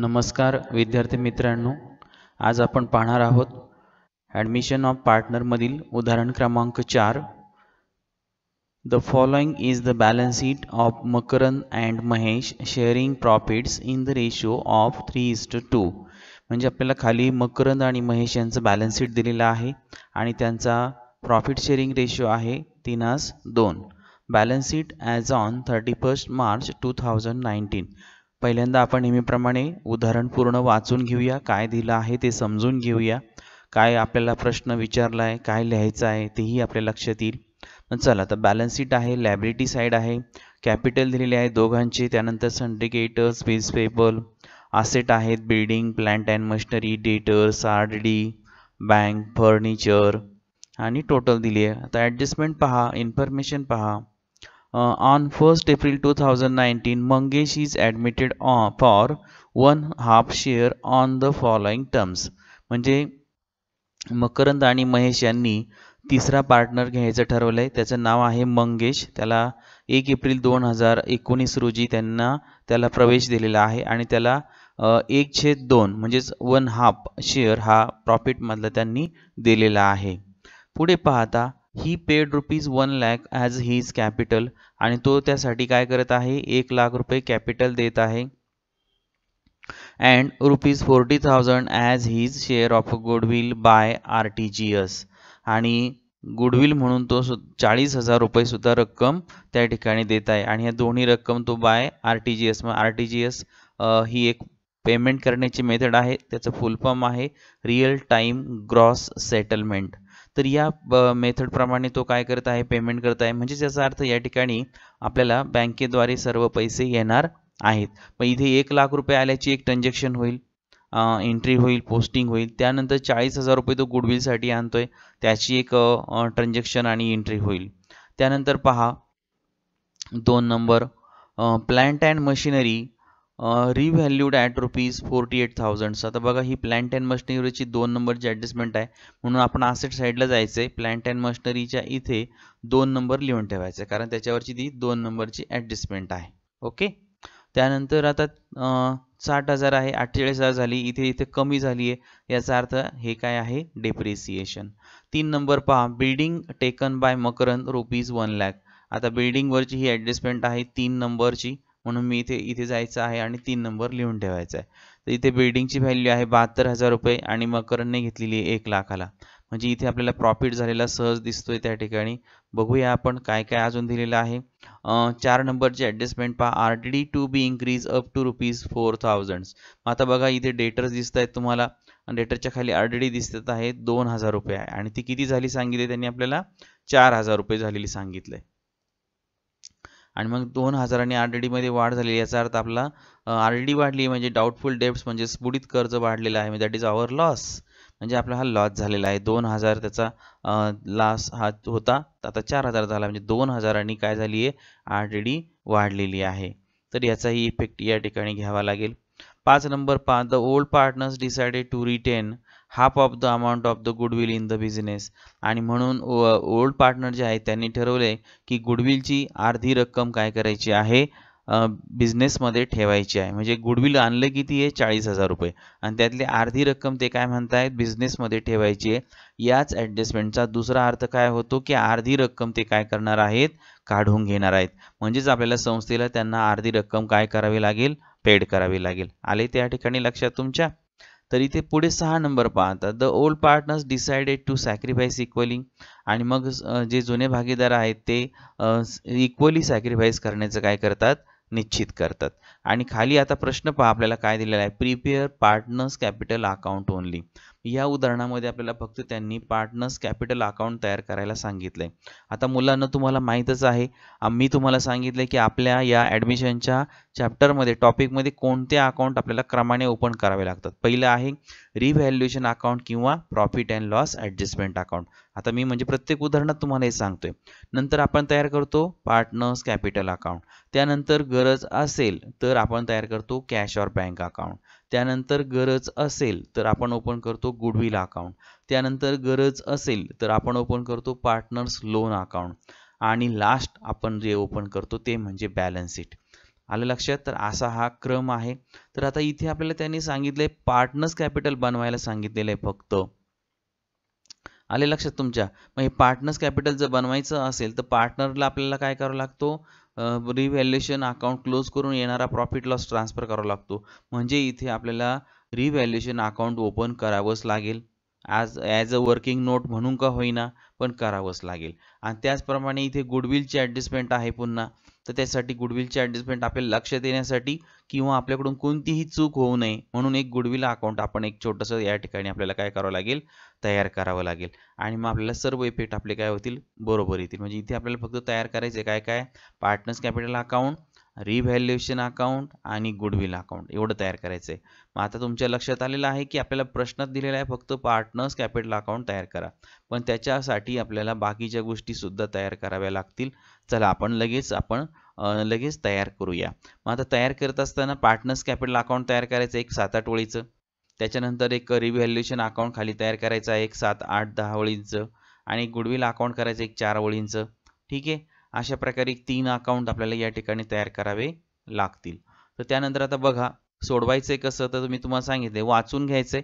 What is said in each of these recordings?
नमस्कार विद्यार्थी मित्रांनो आज आपण पाहणार आहोत ॲडमिशन ऑफ पार्टनरमधील उदाहरण क्रमांक चार the following is the balance sheet of Makarand and Mahesh sharing profits in the ratio of three is to two म्हणजे आपल्याला खाली मकरंद आणि महेश यांचं बॅलन्स शीट दिलेलं आहे आणि त्यांचा प्रॉफिट शेअरिंग रेशो आहे तिनास दोन balance sheet as on thirty first March two thousand nineteen पहिल्यांदा आपण नेहमीप्रमाणे उदाहरण पूर्ण वाचून घेऊया काय दिलं आहे ते समजून घेऊया काय आपल्याला प्रश्न विचारला आहे काय लिहायचं आहे तेही आपल्या लक्षात येईल चला तर बॅलन्स शीट आहे लायबिलिटी साईड आहे कॅपिटल दिलेले आहे दोघांचे त्यानंतर सिंडिकेटर्स बिल्स पेबल आसेट आहेत building plant and machinery debtors R D bank furniture आणि टोटल दिली आहे आता ॲडजस्टमेंट पहा इन्फॉर्मेशन पहा Uh, on 1st April 2019, Mangesh is admitted on, for one half share on the following terms. म्हणजे मकरंद आणि महेश यांनी तिसरा पार्टनर घ्यायचं ठरवलं आहे त्याचं नाव आहे मंगेश त्याला एक एप्रिल दोन हजार एकोणीस रोजी त्यांना त्याला प्रवेश दिलेला आहे आणि त्याला एक छेद दोन म्हणजेच वन हाफ शेअर हा प्रॉफिटमधला त्यांनी दिलेला आहे पुढे पाहता he paid rupees one lakh as his capital आणि तो त्यासाठी काय करत आहे एक लाख रुपये कॅपिटल देत आहे and rupees forty thousand as his share of goodwill by R T G S आणि गुडविल म्हणून तो चाळीस हजार रुपयेसुद्धा रक्कम त्या ठिकाणी देत आहे आणि ह्या दोन्ही रक्कम तो by R T G S मग आर टी जी एस ही एक पेमेंट करण्याची मेथड आहे त्याचं फुल फॉर्म आहे रिअल टाईम ग्रॉस सेटलमेंट तर या मेथडप्रमाणे तो काय करत आहे पेमेंट करत आहे म्हणजेच याचा अर्थ या ठिकाणी आपल्याला बँकेद्वारे सर्व पैसे येणार आहेत मग इथे एक लाख रुपये आल्याची एक ट्रान्झॅक्शन होईल एंट्री होईल पोस्टिंग होईल त्यानंतर चाळीस हजार रुपये तो गुडविलसाठी आणतोय त्याची एक ट्रान्झॅक्शन आणि एंट्री होईल त्यानंतर पहा दोन number plant and machinery revalued at rupees forty eight thousand आता बघा ही प्लॅन्ट अँड मशनरीची दोन नंबरची ॲडजस्टमेंट आहे म्हणून आपण आसेट साईडला जायचं आहे प्लॅन्ट अँड मशनरीच्या इथे दोन नंबर लिहून ठेवायचं आहे कारण त्याच्यावरची ती दोन नंबरची ॲडजस्टमेंट आहे ओके त्यानंतर आता साठ हजार आहे अठ्ठेचाळीस हजार झाली इथे इथे कमी झाली आहे याचा अर्थ हे काय आहे डेप्रिसिएशन तीन नंबर पहा building taken by Makarand rupees one lakh आता बिल्डिंगवरची ही ॲडजस्टमेंट आहे तीन नंबरची म्हणून मी इथे इथे जायचं आहे आणि तीन नंबर लिहून ठेवायचा आहे तर इथे बिल्डिंगची व्हॅल्यू आहे बहात्तर हजार रुपये आणि मकरणने घेतलेली आहे एक लाखाला म्हणजे इथे आपल्याला प्रॉफिट झालेला सहज दिसतोय त्या ठिकाणी बघूया आपण काय काय अजून दिलेलं आहे चार नंबरचे ॲडजस्टमेंट पहा R to be increase up to rupees four thousand आता बघा इथे डेटर्स दिसत आहेत तुम्हाला डेटरच्या खाली आर डी डी दिसत आहे दोन हजार रुपये आहे आणि ती किती झाली सांगितली त्यांनी आपल्याला चार हजार रुपये झालेली सांगितलंय आणि मग दोन हजारांनी आर डी डीमध्ये वाढ झाली याचा अर्थ आपला आर डी डी वाढली म्हणजे डाऊटफुल डेप्स म्हणजे स्फुडीत कर्ज वाढलेलं आहे दॅट इज आवर लॉस म्हणजे आपला हा लॉस झालेला आहे दोन हजार त्याचा लॉस हा होता आता चार हजार झाला म्हणजे दोन हजारांनी काय झाली आहे आर डी डी वाढलेली आहे तर याचाही इफेक्ट या ठिकाणी घ्यावा लागेल पाच नंबर पाच the old partners decided to retain half of the amount of the goodwill in the business आणि म्हणून ओल्ड पार्टनर जे आहेत त्यांनी ठरवले की गुडविलची अर्धी रक्कम काय करायची आहे बिझनेसमध्ये ठेवायची आहे म्हणजे गुडविल आणलं किती आहे चाळीस हजार रुपये आणि त्यातली अर्धी रक्कम ते काय म्हणतायत बिझनेसमध्ये ठेवायची आहे याच ॲडजस्टमेंटचा दुसरा अर्थ काय होतो की अर्धी रक्कम ते काय करणार आहेत काढून घेणार आहेत म्हणजेच आपल्याला संस्थेला त्यांना अर्धी रक्कम काय करावी लागेल पेड करावी लागेल आले त्या ठिकाणी लक्षात तुमच्या तर इथे पुढे सहा नंबर पाहतात the old partners decided to sacrifice equally आणि मग जे जुने भागीदार आहेत ते इक्वली सॅक्रिफाईस करण्याचं काय करतात निश्चित करतात आणि खाली आता प्रश्न पहा आपल्याला काय दिलेला आहे prepare partners capital account only या उदाहरणामध्ये आपल्याला फक्त त्यांनी पार्टनर्स कॅपिटल अकाउंट तयार करायला सांगितलंय आता मुलांना तुम्हाला माहितच आहे मी तुम्हाला सांगितले की आपल्या या ॲडमिशनच्या चॅप्टरमध्ये टॉपिकमध्ये कोणते अकाउंट आपल्याला क्रमाने ओपन करावे लागतात पहिलं आहे रिव्हॅल्युएशन अकाउंट किंवा profit and loss adjustment account आता मी म्हणजे प्रत्येक उदाहरणात तुम्हाला हे सांगतोय नंतर आपण तयार करतो पार्टनर्स कॅपिटल अकाउंट त्यानंतर गरज असेल तर आपण तयार करतो कॅश ऑर बँक अकाउंट त्यानंतर गरज असेल तर आपण ओपन करतो गुडविल अकाउंट त्यानंतर गरज असेल तर आपण ओपन करतो पार्टनर्स लोन अकाउंट आणि लास्ट आपण जे ओपन करतो ते म्हणजे बॅलन्स शीट आलं लक्षात तर असा हा क्रम आहे तर आता इथे आपल्याला त्यांनी सांगितले पार्टनर्स कॅपिटल बनवायला सांगितलेलं आहे फक्त आले लक्षात तुमच्या मग हे पार्टनर्स कॅपिटल जर बनवायचं असेल तर पार्टनरला आपल्याला काय करावं लागतो रिव्हॅल्युएशन अकाउंट क्लोज करून येणारा प्रॉफिट लॉस ट्रान्सफर करावा लागतो म्हणजे इथे आपल्याला रिव्हॅल्युएशन अकाउंट ओपन करावंच लागेल as as a working note म्हणून का होईना पण करावंच लागेल आणि त्याचप्रमाणे इथे गुडविलची ॲडजस्टमेंट आहे पुन्हा तर त्यासाठी गुडविलची ॲडजस्टमेंट आपल्याला लक्ष देण्यासाठी किंवा आपल्याकडून कोणतीही चूक होऊ नये म्हणून एक गुडविल अकाउंट आपण एक छोटंसं या ठिकाणी आपल्याला काय करावं लागेल तयार करावं लागेल आणि मग आपल्याला सर्व इफेक्ट आपले काय होतील बरोबर येतील म्हणजे इथे आपल्याला फक्त तयार करायचे काय काय partners capital account revaluation account आणि गुडविल अकाउंट एवढं तयार करायचं आहे मग आता तुमच्या लक्षात आलेलं आहे की आपल्याला प्रश्नात दिलेला आहे फक्त पार्टनर्स कॅपिटल अकाउंट तयार करा पण त्याच्यासाठी आपल्याला बाकीच्या गोष्टीसुद्धा तयार कराव्या लागतील चला आपण लगेच आपण लगेच तयार करूया मग आता तयार करत असताना पार्टनर्स कॅपिटल अकाउंट तयार करायचं एक सात आठ ओळीचं त्याच्यानंतर एक रिव्हॅल्युएशन अकाउंट खाली तयार करायचं आहे एक सात आठ दहा ओळींचं आणि गुडविल अकाउंट करायचं एक चार ओळींचं ठीक आहे अशा प्रकारे तीन अकाउंट आपल्याला या ठिकाणी तयार करावे लागतील तर त्यानंतर आता बघा सोडवायचंय कसं तर मी तुम्हाला सांगितले वाचून घ्यायचंय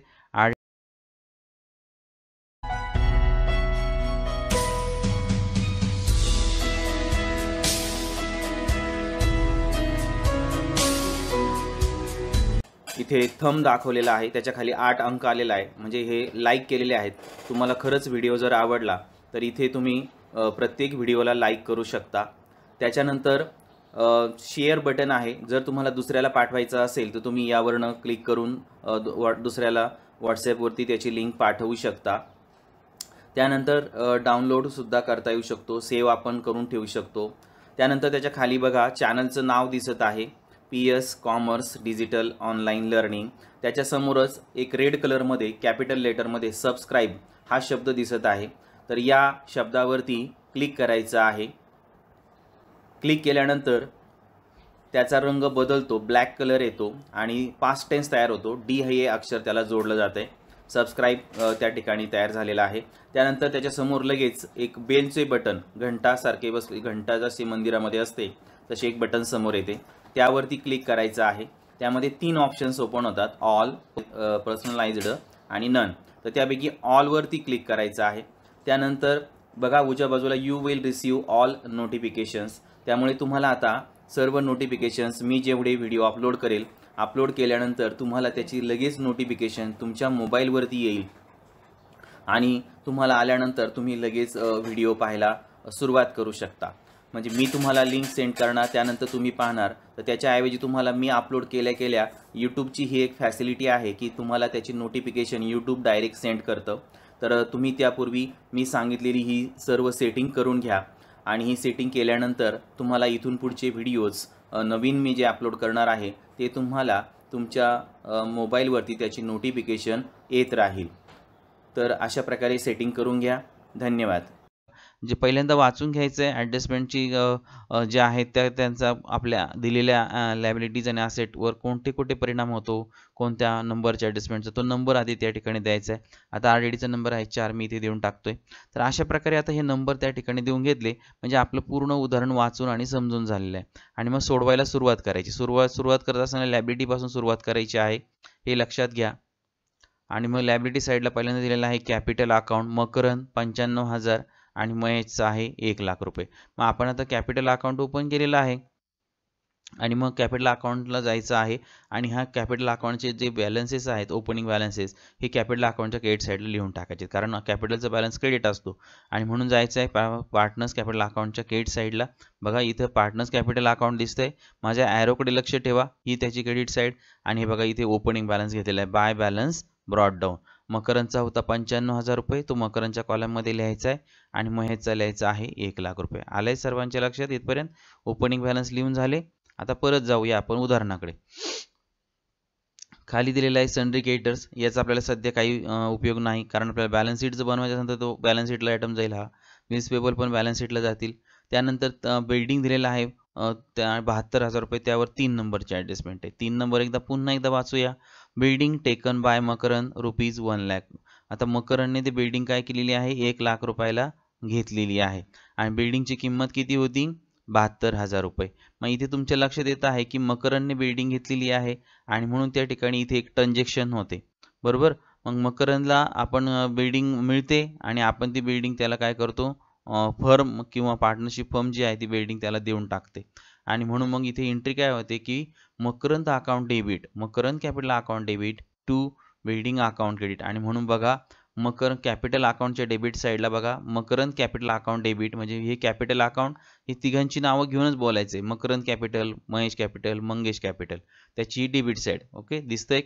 इथे थंब दाखवलेला आहे त्याच्या खाली आठ अंक आलेला आहे म्हणजे हे लाईक केलेले आहेत तुम्हाला खरंच व्हिडिओ जर आवडला तर इथे तुम्ही प्रत्येक व्हिडिओला लाईक करू शकता त्याच्यानंतर शेअर बटन आहे जर तुम्हाला दुसऱ्याला पाठवायचं असेल तर तुम्ही यावरनं क्लिक करून दुसऱ्याला व्हॉट्सॲपवरती त्याची लिंक पाठवू शकता त्यानंतर डाउनलोडसुद्धा करता येऊ शकतो सेव्ह आपण करून ठेवू शकतो त्यानंतर त्याच्या खाली बघा चॅनलचं नाव दिसत आहे P S commerce digital online learning त्याच्यासमोरच एक रेड कलरमध्ये कॅपिटल लेटरमध्ये सबस्क्राईब हा शब्द दिसत आहे तर या शब्दावरती क्लिक करायचं आहे क्लिक केल्यानंतर त्याचा रंग बदलतो ब्लॅक कलर येतो आणि पास्ट टेन्स तयार होतो डी हे अक्षर त्याला जोडलं जातं आहे सबस्क्राईब त्या ठिकाणी तयार झालेला आहे त्यानंतर त्याच्यासमोर लगेच एक बेलचे बटन घंटासारखे बस घंटा जशी मंदिरामध्ये असते तसे एक बटन समोर येते त्यावरती क्लिक करायचं आहे त्यामध्ये तीन ऑप्शन्स ओपन होतात ऑल पर्सनलाइज्ड आणि नन तर त्यापैकी ऑलवरती क्लिक करायचं आहे त्यानंतर बघा उजव्या बाजूला you will receive all notifications त्यामुळे तुम्हाला आता सर्व नोटिफिकेशन्स मी जेवढे व्हिडिओ अपलोड करेल अपलोड केल्यानंतर तुम्हाला त्याची लगेच नोटिफिकेशन तुमच्या मोबाईलवरती येईल आणि तुम्हाला आल्यानंतर तुम्ही लगेच व्हिडिओ पाहायला सुरुवात करू शकता म्हणजे मी तुम्हाला लिंक सेंड करणार त्यानंतर तुम्ही पाहणार तर त्याच्याऐवजी तुम्हाला मी अपलोड केल्या केल्या यूट्यूबची ही एक फॅसिलिटी आहे की तुम्हाला त्याची नोटिफिकेशन यूट्यूब डायरेक्ट सेंड करतं तर तुम्ही त्यापूर्वी मी सांगितलेली ही सर्व सेटिंग करून घ्या आणि ही सेटिंग केल्यानंतर तुम्हाला इथून पुढचे व्हिडिओज नवीन मी जे अपलोड करणार आहे ते तुम्हाला तुमच्या मोबाईलवरती त्याची नोटिफिकेशन येत राहील तर अशा प्रकारे सेटिंग करून घ्या धन्यवाद जे पहिल्यांदा वाचून घ्यायचं आहे ॲडजस्टमेंटची जे आहेत त्या त्यांचा आपल्या दिलेल्या लायबिलिटीज आणि असेटवर कोणते कोणते परिणाम होतो कोणत्या नंबरच्या ॲडजस्टमेंटचा तो नंबर आधी त्या ठिकाणी द्यायचा आहे आता आर डीचा नंबर आहे चार मी इथे देऊन टाकतो आहे तर अशा प्रकारे आता हे नंबर त्या ठिकाणी देऊन घेतले म्हणजे आपलं पूर्ण उदाहरण वाचून आणि समजून झालेलं आहे आणि मग सोडवायला सुरुवात करायची सुरुवात सुरुवात करत असताना लॅबिलिटीपासून सुरुवात करायची आहे हे लक्षात घ्या आणि मग लायबिलिटी साईडला पहिल्यांदा दिलेला आहे कॅपिटल अकाउंट मकरन पंच्याण्णव हजार आणि महेशचं आहे एक लाख रुपये मग आपण आता कॅपिटल अकाउंट ओपन केलेलं आहे आणि मग कॅपिटल अकाउंटला जायचं आहे आणि हा कॅपिटल अकाउंटचे जे बॅलन्सेस आहेत ओपनिंग बॅलन्सेस हे कॅपिटल अकाउंटच्या क्रेडिट साईडला लिहून टाकायचे कारण कॅपिटलचा बॅलन्स क्रेडिट असतो आणि म्हणून जायचं आहे पार्टनर्स कॅपिटल अकाउंटच्या क्रेडिट साईडला बघा इथं पार्टनर्स कॅपिटल अकाउंट दिसतंय माझ्या ॲरोकडे लक्ष ठेवा ही त्याची क्रेडिट साईड आणि हे बघा इथे ओपनिंग बॅलन्स घेतलेला आहे बाय बॅलन्स ब्रॉड डाऊन मकरांचा होता पंच्याण्णव हजार रुपये तो मकरांच्या कॉलममध्ये लिहायचा आहे आणि महेशचा लिहायचा आहे एक लाख रुपये आलाय सर्वांच्या लक्षात इथपर्यंत ओपनिंग बॅलन्स लिहून झाले आता परत जाऊया आपण उदाहरणाकडे खाली दिलेला आहे सनरी केटर्स याचा आपल्याला सध्या काही उपयोग नाही कारण आपल्याला बॅलन्स शीट जर बनवायचं असेल तर तो बॅलन्स शीटला आयटम जाईल हा पेपर पण बॅलन्स शीटला जातील त्यानंतर बिल्डिंग दिलेला आहे त्या बहात्तर हजार रुपये त्यावर तीन नंबरची ॲडजस्टमेंट आहे तीन नंबर एकदा पुन्हा एकदा वाचूया building taken by Makarand rupees one lakh आता मकरनने ते बिल्डिंग काय केलेली आहे एक लाख रुपयाला घेतलेली आहे आणि बिल्डिंगची किंमत किती होती बहात्तर हजार रुपये मग इथे तुमच्या लक्षात येत आहे की मकरनने बिल्डिंग घेतलेली आहे आणि म्हणून त्या ठिकाणी इथे एक ट्रान्झॅक्शन होते बरोबर मग मकरनला आपण बिल्डिंग मिळते आणि आपण ती बिल्डिंग त्याला काय करतो फर्म किंवा पार्टनरशिप फर्म जी आहे ती बिल्डिंग त्याला देऊन टाकते आणि म्हणून मग इथे एंट्री काय होते की Makarand account debit Makarand capital account debit to building account credit आणि म्हणून बघा मकर कॅपिटल अकाउंटच्या डेबिट साईडला बघा मकरंद कॅपिटल अकाउंट डेबिट म्हणजे हे कॅपिटल अकाउंट हे तिघांची नावं घेऊनच बोलायचे Makarand capital Mahesh capital Mangesh capital त्याची डेबिट साईड ओके दिसतंय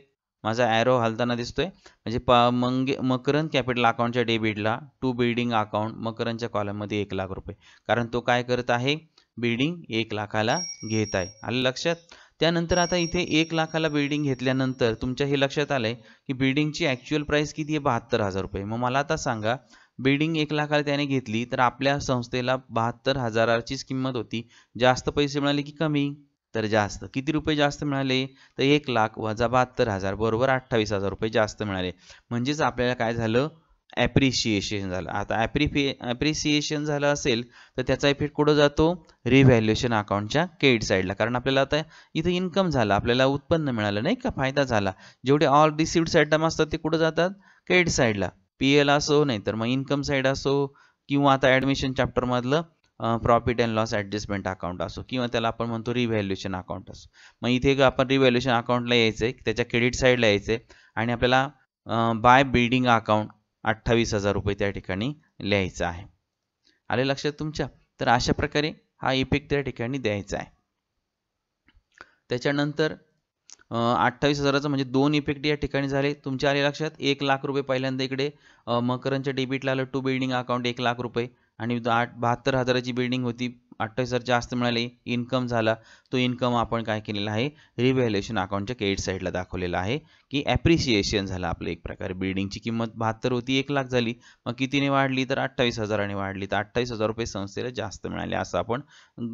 माझा ॲरो हालताना दिसतोय म्हणजे प मंगे मकरंद कॅपिटल अकाउंटच्या डेबिटला टू बिल्डिंग अकाउंट मकरंदच्या कॉलममध्ये एक लाख रुपये कारण तो काय करत आहे बिल्डिंग एक लाखाला घेत आहे आलं लक्षात त्यानंतर आता इथे एक लाखाला बिल्डिंग घेतल्यानंतर तुमच्या हे लक्षात आलंय की बिल्डिंगची ॲक्च्युअल प्राइस किती आहे बहात्तर हजार रुपये मग मला आता सांगा बिल्डिंग एक लाखाला त्याने घेतली तर आपल्या संस्थेला बहात्तर हजाराचीच किंमत होती जास्त पैसे मिळाले की कमी तर जास्त किती रुपये जास्त मिळाले तर एक लाख वजा बहात्तर हजार बरोबर अठ्ठावीस हजार रुपये जास्त मिळाले म्हणजेच आपल्याला काय झालं ॲप्रिशिएशन झालं आता ॲप्रिफि ॲप्रिसिएशन झालं असेल तर त्याचा इफेक्ट कुठं जातो रिव्हॅल्युएशन अकाउंटच्या क्रेडिट साईडला कारण आपल्याला आता इथं इन्कम झालं आपल्याला उत्पन्न मिळालं नाही का फायदा झाला जेवढे ऑल रिसिव्ड आयटम असतात ते कुठं जातात क्रेडिट साईडला पी एल असो नाही तर मग इन्कम साईड असो किंवा आता ॲडमिशन चॅप्टरमधलं profit and loss adjustment account असो किंवा त्याला आपण म्हणतो रिव्हॅल्युएशन अकाउंट असो मग इथे आपण रिव्हॅल्युएशन अकाउंटला यायचं आहे त्याच्या क्रेडिट साईडला यायचं आहे आणि आपल्याला बाय बिल्डिंग अकाउंट अठ्ठावीस हजार रुपये त्या ठिकाणी लिहायचं आहे आले लक्षात तुमच्या तर अशा प्रकारे हा इफेक्ट त्या ठिकाणी द्यायचा आहे त्याच्यानंतर अठ्ठावीस हजाराचं म्हणजे दोन इफेक्ट या ठिकाणी झाले तुमच्या आले लक्षात एक लाख रुपये पहिल्यांदा इकडे मकरांच्या डेबिटला आलं टू बिल्डिंग अकाउंट एक लाख रुपये आणि आठ बहात्तर हजाराची बिल्डिंग होती अठ्ठावीस हजार जास्त मिळाले इन्कम झाला तो इन्कम आपण काय केलेला आहे रिव्हॅल्युएशन अकाउंटच्या क्रेडिट साईडला दाखवलेला आहे की ॲप्रिसिएशन झालं आपलं एक प्रकारे बिल्डिंगची किंमत बहात्तर होती एक लाख झाली मग कितीने वाढली तर अठ्ठावीस हजाराने वाढली तर अठ्ठावीस हजार रुपये संस्थेला जास्त मिळाले असं आपण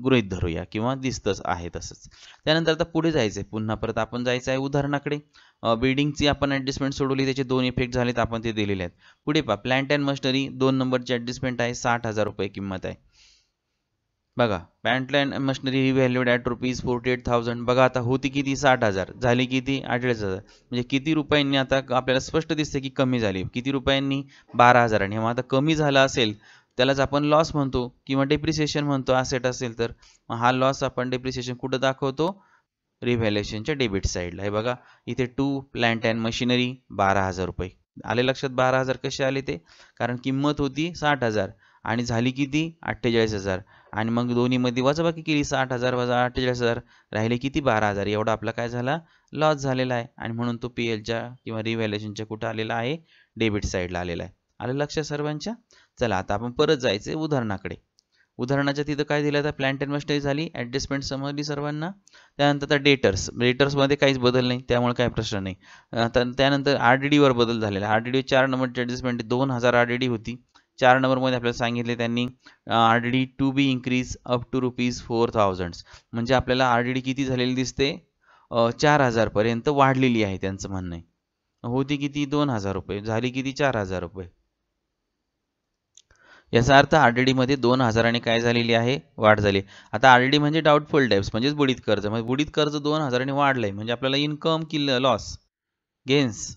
गृहित धरूया किंवा दिसतंच आहे तसंच त्यानंतर आता पुढे जायचं आहे पुन्हा परत आपण जायचं आहे उदाहरणाकडे बिल्डिंगची आपण ॲडजस्टमेंट सोडवली त्याचे दोन इफेक्ट झालेत आपण ते दिलेले आहेत पुढे पहा प्लॅन्ट अँड मशनरी दोन नंबरची ॲडजस्टमेंट आहे साठ हजार रुपये किंमत आहे बघा पॅन्टला मशिनरी ही valued at rupees forty eight thousand बघा आता होती किती साठ हजार झाली किती अठ्ठेचाळीस हजार म्हणजे किती रुपयांनी आता आपल्याला स्पष्ट दिसते की कमी झाली किती रुपयांनी बारा आणि मग आता कमी झाला असेल त्यालाच आपण लॉस म्हणतो किंवा डेप्रिसिएशन म्हणतो असेट असेल तर हा लॉस आपण डेप्रिसिएशन कुठं दाखवतो रिव्हॅल्युएशनच्या डेबिट साईडला हे बघा इथे टू प्लॅन्ट अँड मशिनरी बारा हजार रुपये आले लक्षात बारा हजार कसे आले ते कारण किंमत होती साठ हजार आणि झाली किती अठ्ठेचाळीस हजार आणि मग दोन्हीमध्ये वजाबाकी केली साठ हजार वजा अठ्ठेचाळीस हजार राहिले किती बारा हजार एवढा आपला काय झाला लॉस झालेला आहे आणि म्हणून तो पी एलच्या किंवा रिव्हॅल्युएशनच्या कुठं आलेला आहे डेबिट साईडला आलेला आहे आलं लक्षात सर्वांच्या चला आता आपण परत जायचं उदाहरणाकडे उदाहरणाच्या तिथं काय दिलं तर प्लॅन्ट इन्व्हेस्टरी झाली ॲडजस्टमेंट समजली सर्वांना त्यानंतर आता डेटर्स डेटर्समध्ये काहीच बदल नाही त्यामुळे काय प्रश्न नाही त्यानंतर आर डी डीवर बदल झालेला आर डी डी चार नंबरची ॲडजस्टमेंट दोन हजार आर डी डी होती चार मध्ये आपल्याला सांगितले त्यांनी R to be increase up to rupees four thousand म्हणजे आपल्याला आर डी किती झालेली दिसते चार हजारपर्यंत वाढलेली आहे त्यांचं म्हणणं आहे होती किती दोन हजार रुपये झाली किती चार हजार रुपये याचा अर्थ आर डी दोन हजाराने काय झालेली आहे वाढ झाली आता आर डी म्हणजे डाउटफुल टाईप्स म्हणजे बुडीत कर्ज म्हणजे बुडीत कर्ज दोन हजाराने वाढलं म्हणजे आपल्याला income kill loss gains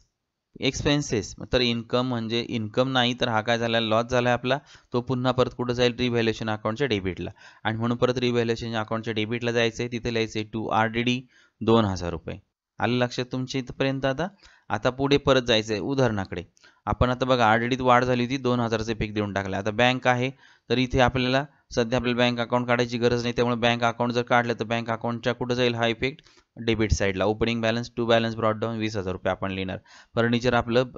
expenses तर इन्कम म्हणजे इन्कम नाही तर हा काय झाला लॉस झाला आपला तो पुन्हा परत कुठं जाईल रिव्हॅल्युएशन अकाउंटच्या डेबिटला आणि म्हणून परत रिव्हॅल्युएशन अकाउंटच्या डेबिटला जायचं आहे तिथे लिहायचं टू आर डी डी दोन हजार रुपये आलं लक्षात तुमच्या इथपर्यंत आता आता पुढे परत जायचं आहे उदाहरणाकडे आपण आता बघा आर डी डीत वाढ झाली होती दोन हजारचे पीक देऊन टाकलं आता बँक आहे तर इथे आपल्याला सध्या आपल्याला बँक अकाउंट काढायची गरज नाही त्यामुळे बँक अकाउंट जर काढलं तर बँक अकाउंटच्या कुठं जाईल हा इफेक्ट डेबिट साईडला opening balance to balance brought down वीस हजार रुपये आपण लिहिणार फर्निचर आपलं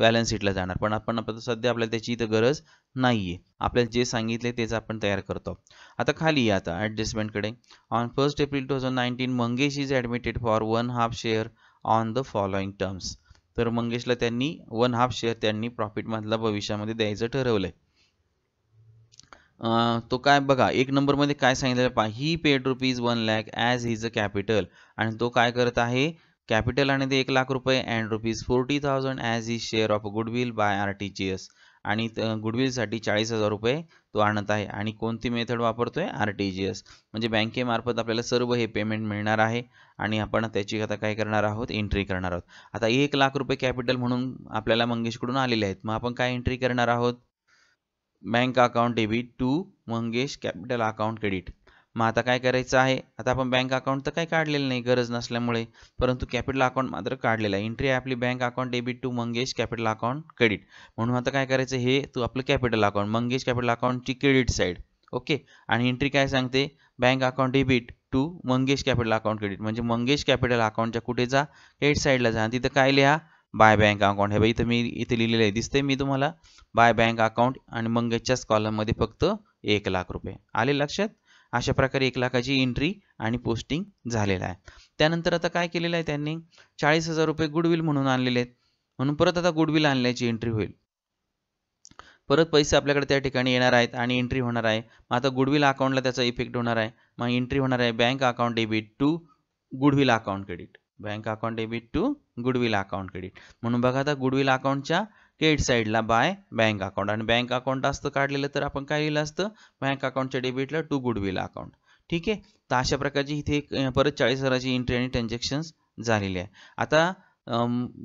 बॅलन्स शीटला जाणार पण आपण सध्या आपल्याला त्याची इथं गरज नाही आहे आपल्याला जे सांगितले तेच आपण तयार करतो आता खाली या आता ॲडजस्टमेंटकडे on first April two thousand nineteen Mangesh is admitted for one half share on the following terms तर मंगेशला त्यांनी वन हाफ शेअर त्यांनी प्रॉफिटमधला भविष्यामध्ये द्यायचं ठरवलं आहे तो काय बघा एक नंबरमध्ये काय सांगितलं पहा he paid rupees one lakh as his a capital आणि तो काय करत आहे कॅपिटल आणि ते एक लाख रुपये and rupees forty thousand as he share of goodwill by R T G S आणि गुडविलसाठी चाळीस हजार रुपये तो आणत आहे आणि कोणती मेथड वापरतोय आर टी जी एस म्हणजे बँकेमार्फत आपल्याला सर्व हे पेमेंट मिळणार आहे आणि आपण त्याची आता काय करणार आहोत एंट्री करणार आहोत आता एक लाख रुपये कॅपिटल म्हणून आपल्याला मंगेशकडून आलेले आहेत मग आपण काय एंट्री करणार आहोत bank account debit to Mangesh capital account credit मग आता काय करायचं आहे आता आपण बँक अकाउंट तर काय काढलेलं नाही गरज नसल्यामुळे परंतु कॅपिटल अकाउंट मात्र काढलेलं आहे एंट्री आहे आपली bank account debit to Mangesh capital account credit म्हणून आता काय करायचं हे तू आपलं कॅपिटल अकाउंट मंगेश कॅपिटल अकाउंटची क्रेडिट साईड ओके आणि एंट्री काय सांगते bank account debit to Mangesh capital account credit म्हणजे मंगेश कॅपिटल अकाउंटच्या कुठे जा क्रेडिट साईडला जा आणि तिथं काय लिहा बाय बँक अकाउंट हे बघा इथं मी इथे लिहिलेलं आहे दिसते मी तुम्हाला बाय बँक अकाउंट आणि याच्याच कॉलममध्ये फक्त एक लाख रुपये आले लक्षात अशा प्रकारे एक लाखाची एंट्री आणि पोस्टिंग झालेलं आहे त्यानंतर आता काय केलेलं आहे त्यांनी चाळीस हजार रुपये गुडविल म्हणून आणलेले आहेत म्हणून परत आता गुडविल आणल्याची एंट्री होईल परत पैसे आपल्याकडे त्या ठिकाणी येणार आहेत आणि एंट्री होणार आहे मग आता गुडविल अकाउंटला त्याचा इफेक्ट होणार आहे मग एंट्री होणार आहे bank account debit to goodwill account credit bank account debit to goodwill account credit म्हणून बघा आता गुडविल अकाउंटच्या क्रेडिट साईडला बाय बँक अकाउंट आणि बँक अकाउंट असतं काढलेलं तर आपण काय लिहिलं असतं बँक अकाउंटच्या डेबिटला टू गुडविल अकाउंट ठीक आहे तर अशा प्रकारची इथे परत चाळीस हजाराची एंट्री आणि ट्रान्झॅक्शन्स झालेली आहे आता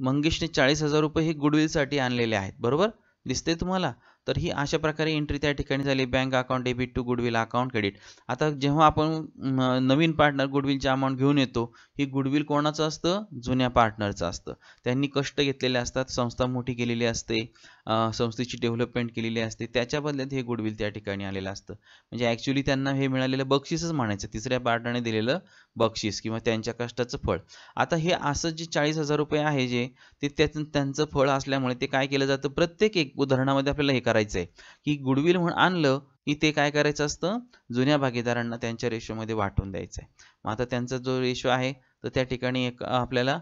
मंगेशने चाळीस हजार रुपये हे गुडविलसाठी आणलेले आहेत बरोबर दिसते तुम्हाला तर ही अशा प्रकारे एंट्री त्या ठिकाणी झाली bank account debit to goodwill account credit आता जेव्हा आपण नवीन पार्टनर गुडविलची अमाऊंट घेऊन येतो ही गुडविल कोणाचं असतं जुन्या पार्टनरचं असतं त्यांनी कष्ट घेतलेले असतात संस्था मोठी केलेली असते संस्थेची डेव्हलपमेंट केलेली असते त्याच्या बदल्यात हे गुडविल त्या ठिकाणी आलेलं असतं म्हणजे ॲक्च्युली त्यांना हे मिळालेलं बक्षीसच म्हणायचं तिसऱ्या पार्टाने दिलेलं बक्षीस किंवा त्यांच्या कष्टाचं फळ आता हे असं जे चाळीस हजार रुपये आहे जे ते त्या त्यांचं फळ असल्यामुळे ते काय केलं जातं प्रत्येक एक उदाहरणामध्ये आपल्याला हे करायचं आहे की गुडविल म्हणून आणलं की ते काय करायचं असतं जुन्या भागीदारांना त्यांच्या रेशोमध्ये वाटून द्यायचं आहे मग आता त्यांचा जो रेशो आहे तर त्या ठिकाणी एक आपल्याला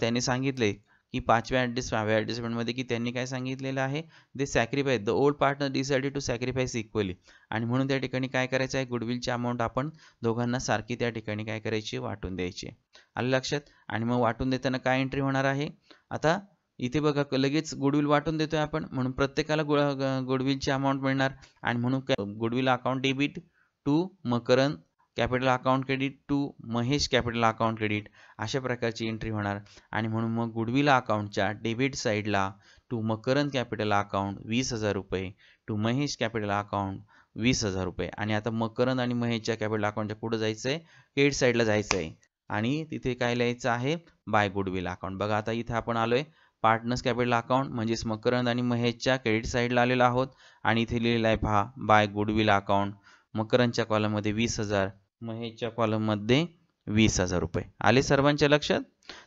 त्यांनी सांगितले की पाचव्या ॲडजस्ट सहाव्या ॲडजस्टमेंटमध्ये की त्यांनी काय सांगितलेलं आहे they sacrifice the old partner decided to sacrifice equally आणि म्हणून त्या ठिकाणी काय करायचं आहे गुडविलची अमाऊंट आपण दोघांना सारखी त्या ठिकाणी काय करायची वाटून द्यायची आलं लक्षात आणि मग वाटून देताना काय एंट्री होणार आहे आता इथे बघा लगेच गुडविल वाटून देतोय आपण म्हणून प्रत्येकाला गुडविलची अमाऊंट मिळणार आणि म्हणून goodwill account debit to Makarand capital account credit to Mahesh capital account credit अशा प्रकारची एंट्री होणार आणि म्हणून मग गुडविल अकाउंटच्या डेबिट साईडला टू मकरंद कॅपिटल अकाउंट वीस हजार रुपये टू महेश कॅपिटल अकाउंट वीस हजार रुपये आणि आता मकरंद आणि महेशच्या कॅपिटल अकाउंटच्या पुढे जायचं आहे क्रेडिट साईडला जायचं आहे आणि तिथे काय लिहायचं आहे बाय गुडविल अकाउंट बघा आता इथे आपण आलोय पार्टनर्स कॅपिटल अकाउंट म्हणजेच मकरंद आणि महेशच्या क्रेडिट साईडला आलेलो आहोत आणि इथे लिहिलेलं आहे पहा बाय गुडविल अकाउंट मकरंदच्या कॉलममध्ये वीस हजार महेशच्या कॉलममध्ये वीस हजार रुपये आले सर्वांच्या लक्षात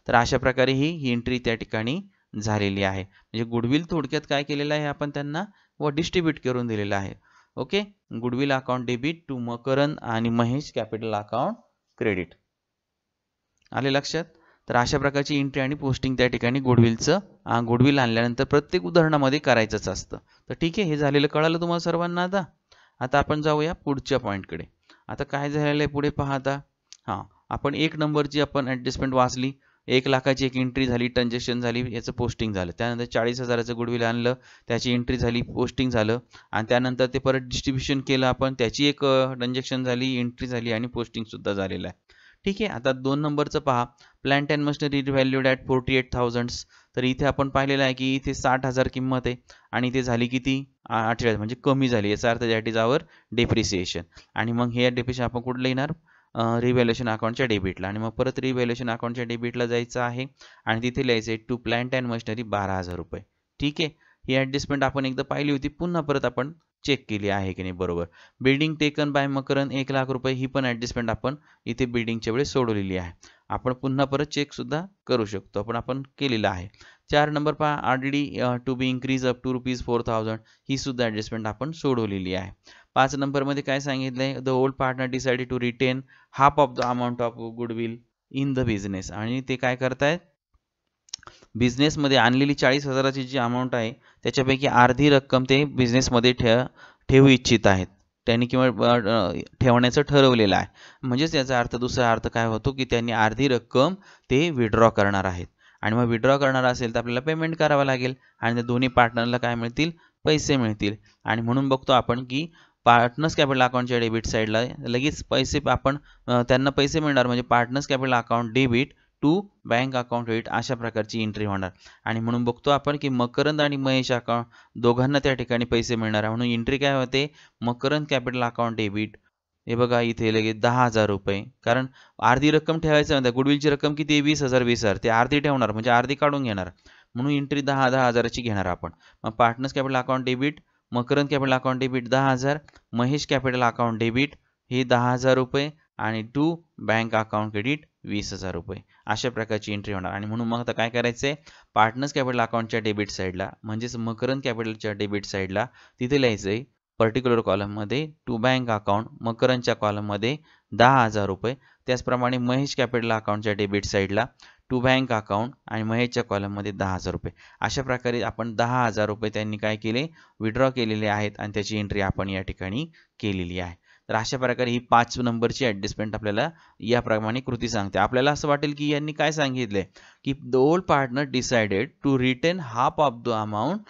तर अशा प्रकारे ही, एंट्री त्या ठिकाणी झालेली आहे म्हणजे गुडविल थोडक्यात काय केलेलं आहे आपण त्यांना व डिस्ट्रीब्यूट करून दिलेलं आहे okay goodwill account debit to Makarand आणि महेश कॅपिटल अकाउंट क्रेडिट आले लक्षात तर अशा प्रकारची एंट्री आणि पोस्टिंग त्या ठिकाणी गुडविलचं गुडविल आणल्यानंतर प्रत्येक उदाहरणामध्ये करायचंच असतं तर ठीक आहे हे झालेलं कळालं तुम्हाला सर्वांना आता आता आपण जाऊया पुढच्या पॉईंटकडे आता काय झालेलं आहे पुढे पाहता हां आपण एक नंबरची आपण ॲडजस्टमेंट वाचली एक लाखाची एक एंट्री झाली ट्रान्झॅक्शन झाली याचं पोस्टिंग झालं त्यानंतर चाळीस हजाराचं गुडविल आणलं त्याची एंट्री झाली पोस्टिंग झालं आणि त्यानंतर ते परत डिस्ट्रीब्युशन केलं आपण त्याची एक ट्रान्झॅक्शन झाली एंट्री झाली आणि पोस्टिंगसुद्धा झालेलं आहे ठीक आहे आता दोन नंबरचं पहा plant and machinery revalued at forty eight thousands तर इथे आपण पाहिलेलं आहे की इथे साठ हजार किंमत आहे आणि इथे झाली किती हजार म्हणजे कमी झाली याचा अर्थ दॅट इज आवर डेप्रिसिएशन आणि मग हे डेप्रिशन आपण कुठलं येणार रिव्हॅल्युएशन अकाउंटच्या डेबिटला आणि मग परत रिव्हॅल्युएशन अकाउंटच्या डेबिटला जायचं आहे आणि तिथे लिहायचं आहे टू प्लॅन्ट अँड मशिनरी बारा हजार रुपये ठीक आहे ही ॲडजस्टमेंट आपण एकदा पाहिली होती पुन्हा परत आपण चेक केली आहे की नाही बरोबर बिल्डिंग टेकन बाय मकरन एक लाख रुपये ही पण ॲडजस्टमेंट आपण इथे बिल्डिंगच्या वेळेस सोडवलेली आहे आपण पुन्हा परत चेकसुद्धा करू शकतो पण आपण केलेलं आहे चार नंबर पहा R D to be increase up to rupees four thousand ही सुद्धा ॲडजस्टमेंट आपण सोडवलेली आहे पाच नंबरमध्ये काय सांगितलं आहे the old partner decided to retain half of the amount of goodwill in the business आणि ते काय करतायत बिझनेसमध्ये आणलेली चाळीस हजाराची जी अमाऊंट आहे त्याच्यापैकी अर्धी रक्कम ते बिझनेसमध्ये ठेव ठेवू इच्छित आहेत त्यांनी किंवा ठेवण्याचं ठरवलेलं आहे म्हणजेच याचा अर्थ दुसरा अर्थ काय होतो की त्यांनी अर्धी रक्कम ते विड्रॉ करणार आहेत आणि मग विड्रॉ करणार असेल तर आपल्याला पेमेंट करावं लागेल आणि त्या दोन्ही पार्टनरला काय मिळतील पैसे मिळतील आणि म्हणून बघतो आपण की पार्टनर्स कॅपिटल अकाउंटच्या डेबिट साईडला लगेच पैसे आपण त्यांना पैसे मिळणार म्हणजे partners capital account debit to bank account credit अशा प्रकारची एंट्री होणार आणि म्हणून बघतो आपण की मकरंद आणि महेश अकाउंट दोघांना त्या ठिकाणी पैसे मिळणार आहे म्हणून एंट्री काय होते मकरंद कॅपिटल अकाउंट डेबिट हे बघा इथे लगेच दहा हजार रुपये कारण अर्धी रक्कम ठेवायचं म्हणतात गुडविलची रक्कम किती वीस हजार वीस हजार ते अर्धी ठेवणार म्हणजे अर्धी काढून घेणार म्हणून एंट्री दहा दहा हजाराची घेणार आपण मग partners capital account debit Makarand capital account debit दहा हजार महेश कॅपिटल अकाउंट डेबिट हे दहा हजार रुपये आणि टू बँक अकाउंट क्रेडिट वीस हजार रुपये अशा प्रकारची एंट्री होणार आणि म्हणून मग आता काय करायचं आहे पार्टनर्स कॅपिटल अकाउंटच्या डेबिट साईडला म्हणजेच मकरंद कॅपिटलच्या डेबिट साईडला तिथे लिहायचं आहे पर्टिक्युलर कॉलममध्ये टू बँक अकाउंट मकरंदच्या कॉलममध्ये दहा हजार रुपये त्याचप्रमाणे महेश कॅपिटल अकाउंटच्या डेबिट साईडला टू बँक अकाउंट आणि महेशच्या कॉलममध्ये दहा हजार रुपये अशा प्रकारे आपण दहा हजार रुपये त्यांनी काय केले विड्रॉ केलेले आहेत आणि त्याची एंट्री आपण या ठिकाणी केलेली आहे तर अशा प्रकारे ही पाच नंबरची ॲडजस्टमेंट आपल्याला याप्रमाणे कृती सांगते आपल्याला असं वाटेल की यांनी काय सांगितले की the old partner decided to return half of the amount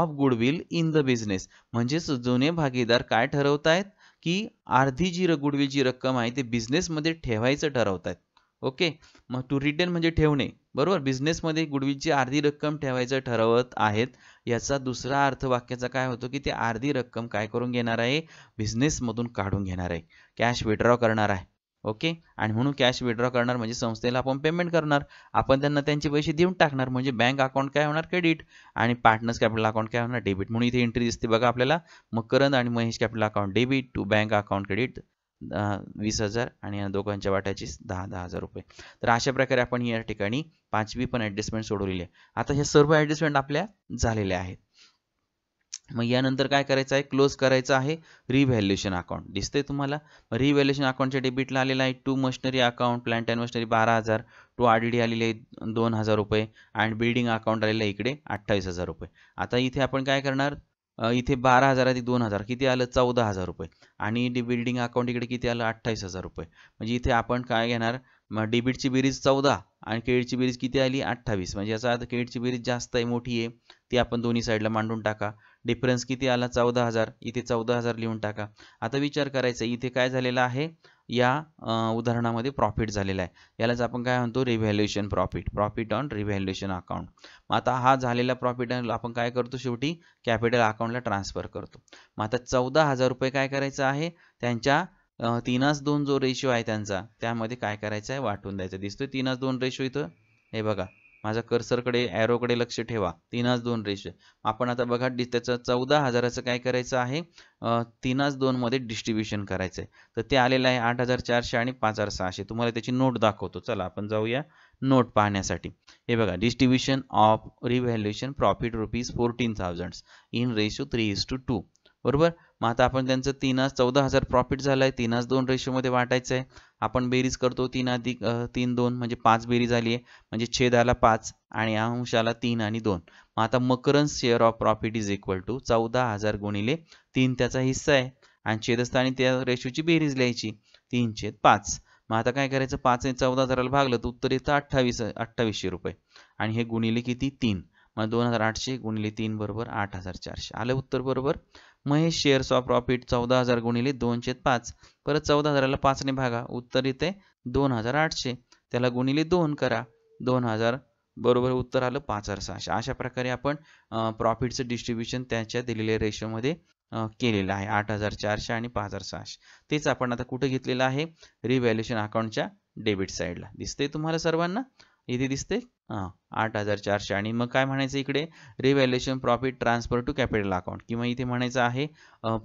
of goodwill in the business म्हणजेच जुने भागीदार काय ठरवत आहेत की अर्धी जी गुडविल जी रक्कम आहे ते बिझनेसमध्ये ठेवायचं ठरवत आहेत ओके मग टू रिटर्न म्हणजे ठेवणे बरोबर बिझनेसमध्ये गुडविलची अर्धी रक्कम ठेवायचं ठरवत आहेत याचा दुसरा अर्थ वाक्याचा काय होतो की ते अर्धी रक्कम काय करून घेणार आहे बिझनेसमधून काढून घेणार आहे कॅश विड्रॉ करणार आहे ओके आणि म्हणून कॅश विड्रॉ करणार म्हणजे संस्थेला आपण पेमेंट करणार आपण त्यांना त्यांचे पैसे देऊन टाकणार म्हणजे बँक अकाउंट काय होणार क्रेडिट आणि पार्टनर्स कॅपिटल अकाउंट काय होणार डेबिट म्हणून इथे एंट्री दिसते बघा आपल्याला मकरंद आणि Mahesh capital account debit to bank account credit वीस हजार आणि या दोघांच्या वाट्याची दहा दहा हजार रुपये तर अशा प्रकारे आपण या ठिकाणी पाचवी पण ऍडजस्टमेंट सोडवलेली आहे आता हे सर्व ऍडजस्टमेंट आपल्या झालेल्या आहेत मग यानंतर काय करायचं आहे क्लोज करायचं आहे रिव्हॅल्युएशन अकाउंट दिसतंय तुम्हाला रिव्हॅल्युएशन अकाउंटच्या डेबिटला आलेला आहे to machinery account plant and machinery बारा हजार टू आर डी आलेले आहे दोन हजार रुपये अँड बिल्डिंग अकाउंट आलेलं आहे इकडे अठ्ठावीस हजार रुपये आता इथे आपण काय करणार इथे बारा हजार अधिक दोन हजार किती आलं चौदा हजार रुपये आणि बिल्डिंग अकाउंट इकडे किती आलं अठ्ठावीस हजार रुपये म्हणजे इथे आपण काय घेणार मग डेबिटची बेरीज चौदा आणि क्रेडिटची बेरीज किती आली अठ्ठावीस म्हणजे याचा अर्थ क्रेडिटची बेरीज जास्त आहे मोठी आहे ती आपण दोन्ही साईडला मांडून टाका डिफरन्स किती आला चौदा हजार इथे चौदा हजार लिहून टाका आता विचार करायचा इथे काय झालेला आहे या उदाहरणामध्ये प्रॉफिट झालेला आहे यालाच आपण काय म्हणतो revaluation profit profit on revaluation account मग आता हा झालेला प्रॉफिट आपण काय करतो शेवटी कॅपिटल अकाउंटला ट्रान्सफर करतो मग आता चौदा हजार रुपये काय करायचं आहे त्यांच्या तीनास दोन जो रेशो आहे त्यांचा त्यामध्ये काय करायचं आहे वाटून द्यायचं दिसतोय तीनास दोन रेशो इथं हे बघा माझ्या कर्सरकडे ॲरोकडे लक्ष ठेवा तीनच दोन रेशो आपण आता बघा त्याचं चौदा हजाराचं काय करायचं आहे तीनाच दोनमध्ये डिस्ट्रीब्युशन करायचं आहे तर ते आलेलं आहे आठ हजार चारशे आणि पाच हजार सहाशे तुम्हाला त्याची नोट दाखवतो चला आपण जाऊया नोट पाहण्यासाठी हे बघा distribution of revaluation profit rupees fourteen thousand in ratio three is to two बरोबर मग आता आपण त्यांचं तीनास चौदा हजार प्रॉफिट झालं आहे तीनास दोन रेशोमध्ये वाटायचं आहे आपण बेरीज करतो तीन अधिक तीन दोन म्हणजे पाच बेरीज आली आहे म्हणजे छेदाला पाच आणि अंशाला तीन आणि दोन मग आता Makarand share of profit is equal to चौदा हजार गुणिले तीन त्याचा हिस्सा आहे आणि छेदस्थानी त्या रेशोची बेरीज लिहायची तीन छेद पाच मग आता काय करायचं पाच चौदा हजाराला भागलं तर उत्तर येतं अठ्ठावीस अठ्ठावीसशे रुपये आणि हे गुणिले किती तीन मग दोन हजार आठशे गुणिले तीन बरोबर आठ हजार चारशे आलं उत्तर बरोबर महेश शेअर्स ऑफ प्रॉफिट चौदा हजार गुणिले दोनशे पाच परत चौदा हजाराला पाचने भागा उत्तर येते दोन हजार आठशे त्याला गुणिले दोन करा दोन हजार बरोबर उत्तर आलं पाच हजार सहाशे अशा प्रकारे आपण प्रॉफिटचं डिस्ट्रीब्युशन त्याच्या दिलेल्या रेशोमध्ये केलेलं आहे आठ हजार चारशे आणि पाच हजार सहाशे तेच आपण आता कुठे घेतलेलं आहे रिव्हॅल्युएशन अकाउंटच्या डेबिट साईडला दिसते तुम्हाला सर्वांना इथे दिसते हां आठ हजार चारशे आणि मग काय म्हणायचं इकडे revaluation profit transfer to capital account किंवा इथे म्हणायचं आहे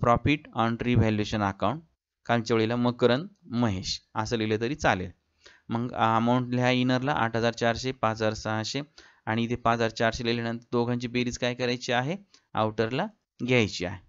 प्रॉफिट ऑन रिव्हॅल्युएशन अकाउंट कालच्या वेळेला मकरन महेश असं लिहिलं तरी चालेल मग अमाऊंट लिहा इनरला आठ हजार चारशे पाच हजार सहाशे आणि इथे पाच हजार चारशे लिहिल्यानंतर दोघांची बेरीज काय करायची आहे आउटरला घ्यायची आहे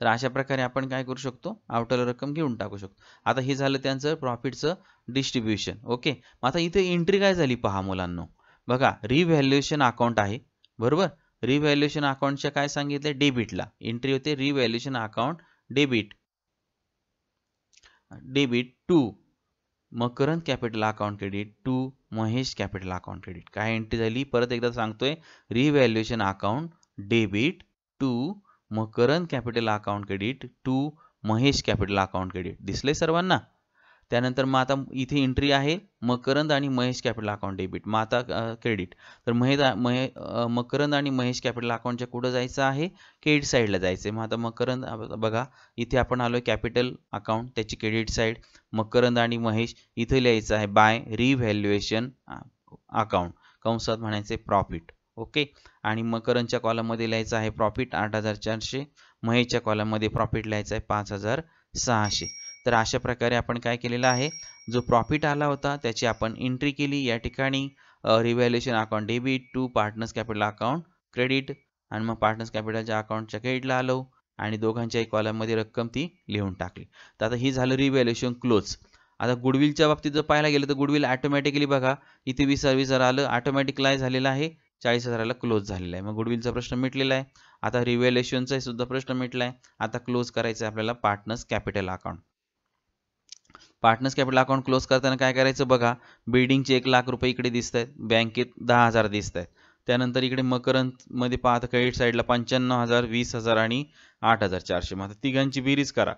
तर अशा प्रकारे आपण काय करू शकतो आवटल रक्कम घेऊन टाकू शकतो आता हे झालं त्यांचं प्रॉफिटचं डिस्ट्रीब्युशन ओके मग आता इथे एंट्री काय झाली पहा मुलांना बघा रिव्हॅल्युएशन अकाउंट आहे बरोबर रिव्हॅल्युएशन अकाउंटच्या काय सांगितलं डेबिटला एंट्री होते revaluation account debit debit to Makarand capital account credit to Mahesh capital account credit काय एंट्री झाली परत एकदा सांगतोय revaluation account debit to Makarand capital account credit to Mahesh capital account credit दिसले सर्वांना त्यानंतर मग आता इथे एंट्री आहे मकरंद आणि महेश कॅपिटल अकाउंट डेबिट मग आता क्रेडिट तर महेश महे मकरंद आणि महेश कॅपिटल अकाउंटच्या कुठं जायचं आहे क्रेडिट साईडला जायचं आहे मग आता मकरंद बघा इथे आपण आलो कॅपिटल अकाउंट त्याची क्रेडिट साईड मकरंद आणि महेश इथे लिहायचं आहे बाय रिव्हॅल्युएशन अकाउंट कंसात म्हणायचे प्रॉफिट ओके आणि मकरंदच्या कॉलममध्ये लिहायचं आहे प्रॉफिट आठ हजार चारशे महेच्या कॉलममध्ये प्रॉफिट लिहायचं आहे पाच हजार सहाशे तर अशा प्रकारे आपण काय केलेलं आहे जो प्रॉफिट आला होता त्याची आपण एंट्री केली या ठिकाणी revaluation account debit to partners capital account credit आणि मग पार्टनर्स कॅपिटलच्या अकाउंटच्या क्रेडिटला आलो आणि दोघांच्याही कॉलममध्ये रक्कम ती लिहून टाकली तर आता ही झालं रिव्हॅल्युएशन क्लोज आता गुडविलच्या बाबतीत जर पाहायला गेलं तर गुडविल ऑटोमॅटिकली बघा इथे वीस जर आलं ऑटोमॅटिक झालेलं आहे चाळीस हजाराला क्लोज झालेला आहे मग गुडविलचा प्रश्न मिटलेला आहे आता रिव्हॅल्युएशनचा सुद्धा प्रश्न मिटला आहे आता क्लोज करायचं आपल्याला partners capital account partners capital account close करताना काय करायचं बघा बिल्डिंगचे एक लाख रुपये इकडे दिसत आहेत बँकेत दहा हजार दिसत आहेत त्यानंतर इकडे मध्ये पाहत क्रेडिट साईडला पंच्याण्णव हजार वीस हजार आणि आठ हजार चारशे मग तिघांची बेरीज करा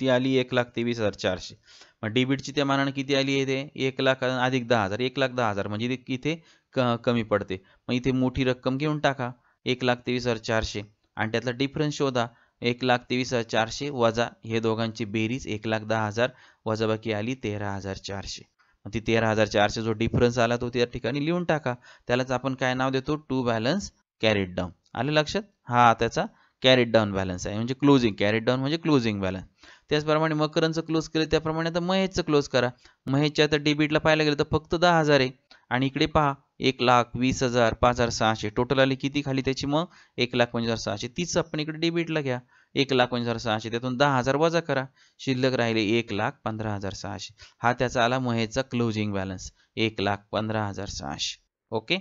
ती आली एक लाख तेवीस हजार चारशे मग डेबिटची त्या मानाने किती आली आहे ते एक लाख अधिक दहा हजार एक लाख दहा हजार म्हणजे इथे क कमी पडते मग इथे मोठी रक्कम घेऊन टाका एक लाख तेवीस हजार चारशे आणि त्यातला डिफरन्स शोधा एक लाख तेवीस हजार चारशे वजा हे दोघांची बेरीज एक लाख दहा हजार वजाबाकी आली तेरा हजार चारशे मग ती तेरा हजार चारशे जो डिफरन्स आला तो त्या ठिकाणी लिहून टाका त्यालाच आपण काय नाव देतो टू बॅलन्स कॅरेट डाऊन आलं लक्षात हा त्याचा कॅरेट डाऊन बॅलन्स आहे म्हणजे क्लोजिंग कॅरेट डाऊन म्हणजे क्लोजिंग बॅलन्स त्याचप्रमाणे मकरांचं क्लोज केलं त्याप्रमाणे आता महेशचं क्लोज करा महेशच्या आता डेबिटला पाहायला गेलं तर फक्त दहा हजार आहे आणि इकडे पहा एक लाख वीस हजार पाच हजार सहाशे टोटल आले किती खाली त्याची मग एक लाख पंचवीस हजार सहाशे तीच आपण इकडे डेबिटला घ्या एक लाख पंचवीस हजार सहाशे त्यातून दहा हजार वजा करा शिल्लक राहिले एक लाख पंधरा हजार सहाशे हा त्याचा आला महेशचा क्लोजिंग बॅलन्स एक लाख पंधरा हजार सहाशे ओके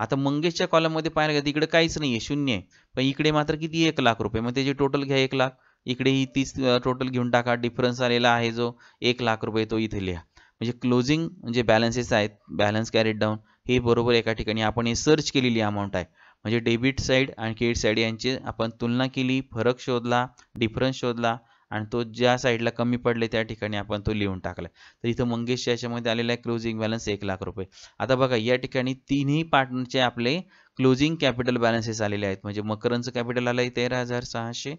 आता मंगेशच्या कॉलममध्ये पाहायला गेलं इकडे काहीच नाही आहे शून्य आहे पण इकडे मात्र किती एक लाख रुपये मग त्याची टोटल घ्या एक लाख इकडे ही तीस टोटल घेऊन टाका डिफरन्स आलेला आहे जो एक लाख रुपये तो इथे लिहा म्हणजे क्लोजिंग म्हणजे बॅलन्सेस आहेत बॅलन्स कॅरीड डाऊन हे बरोबर एका ठिकाणी आपण हे सर्च केलेली अमाऊंट आहे म्हणजे डेबिट साईड आणि क्रेडिट साईड यांची आपण तुलना केली फरक शोधला डिफरन्स शोधला आणि तो ज्या साईडला कमी पडले त्या ठिकाणी आपण तो लिहून टाकला तर इथं मंगेशच्या याच्यामध्ये आलेला आहे क्लोजिंग बॅलन्स एक लाख रुपये आता बघा या ठिकाणी तिन्ही पार्टनरचे आपले क्लोजिंग कॅपिटल बॅलन्सेस आलेले आहेत म्हणजे मकरांचं कॅपिटल आलं आहे तेरा हजार सहाशे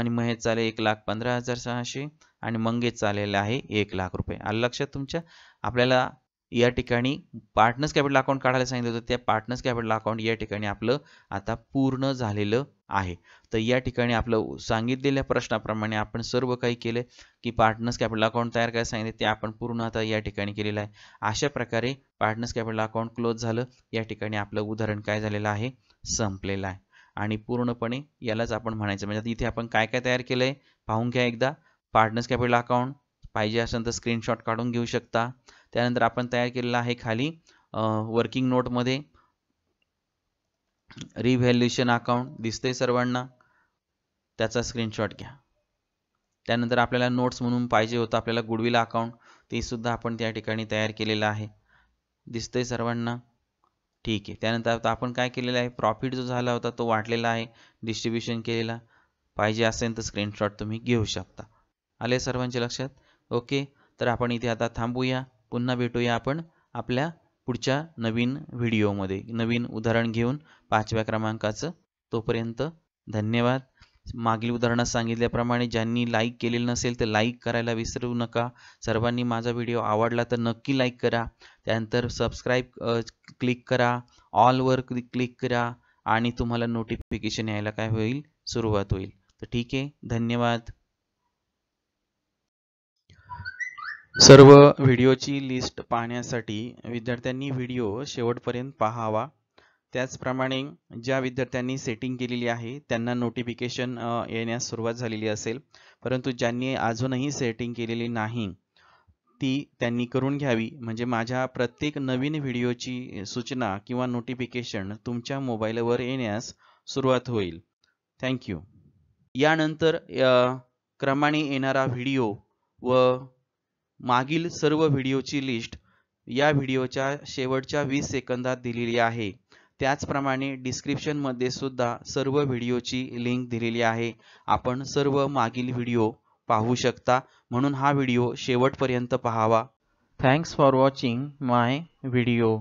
आणि महेशचं आले एक लाख पंधरा हजार सहाशे आणि मंगेश आलेलं आहे एक लाख रुपये आलं लक्षात तुमच्या आपल्याला या ठिकाणी पार्टनर्स कॅपिटल अकाउंट काढायला सांगितलं होतं त्या पार्टनर्स कॅपिटल अकाउंट या ठिकाणी आपलं आता पूर्ण झालेलं आहे तर या ठिकाणी आपलं सांगितलेल्या प्रश्नाप्रमाणे आपण सर्व काही केलं की पार्टनर्स कॅपिटल अकाउंट तयार करायला सांगितले ते आपण पूर्ण आता या ठिकाणी केलेलं आहे अशा प्रकारे पार्टनर्स कॅपिटल अकाउंट क्लोज झालं या ठिकाणी आपलं उदाहरण काय झालेलं आहे संपलेलं आहे आणि पूर्णपणे यालाच आपण म्हणायचं म्हणजे इथे आपण काय काय तयार केलं आहे पाहून घ्या एकदा पार्टनर्स कॅपिटल अकाउंट पाहिजे असेल तर स्क्रीनशॉट काढून घेऊ शकता त्यानंतर आपण तयार केलेला आहे खाली वर्किंग नोटमध्ये रिव्हॅल्युएशन अकाउंट दिसते सर्वांना त्याचा स्क्रीनशॉट घ्या त्यानंतर आपल्याला नोट्स म्हणून पाहिजे होतं आपल्याला गुडविल अकाउंट ते सुद्धा आपण त्या ठिकाणी तयार केलेलं आहे दिसतंय सर्वांना ठीक आहे त्यानंतर आता आपण काय केलेलं आहे प्रॉफिट जो झाला होता तो वाटलेला आहे डिस्ट्रीब्युशन केलेला पाहिजे असेल तर स्क्रीनशॉट तुम्ही घेऊ शकता आले सर्वांच्या लक्षात ओके तर आपण इथे आता थांबूया पुन्हा भेटूया आपण आपल्या पुढच्या नवीन व्हिडिओमध्ये नवीन उदाहरण घेऊन पाचव्या क्रमांकाचं तोपर्यंत धन्यवाद मागील उदाहरणात सांगितल्याप्रमाणे ज्यांनी लाईक केलेलं नसेल तर लाईक करायला विसरू नका सर्वांनी माझा व्हिडिओ आवडला तर नक्की लाईक करा त्यानंतर सबस्क्राईब क्लिक करा ऑलवर क्लिक करा आणि तुम्हाला नोटिफिकेशन यायला काय होईल सुरुवात होईल तर ठीक आहे धन्यवाद सर्व व्हिडिओची लिस्ट पाहण्यासाठी विद्यार्थ्यांनी व्हिडिओ शेवटपर्यंत पाहावा त्याचप्रमाणे ज्या विद्यार्थ्यांनी सेटिंग केलेली आहे त्यांना नोटिफिकेशन येण्यास सुरुवात झालेली असेल परंतु ज्यांनी अजूनही सेटिंग केलेली नाही ती त्यांनी करून घ्यावी म्हणजे माझ्या प्रत्येक नवीन व्हिडिओची सूचना किंवा नोटिफिकेशन तुमच्या मोबाईलवर येण्यास सुरुवात होईल थँक्यू यानंतर क्रमाने येणारा व्हिडिओ व मागील सर्व व्हिडिओची लिस्ट या व्हिडिओच्या शेवटच्या वीस सेकंदात दिलेली आहे त्याचप्रमाणे डिस्क्रिप्शनमध्ये सुद्धा सर्व व्हिडिओची लिंक दिलेली आहे आपण सर्व मागील व्हिडिओ पाहू शकता म्हणून हा व्हिडिओ शेवटपर्यंत पाहावा thanks for watching my video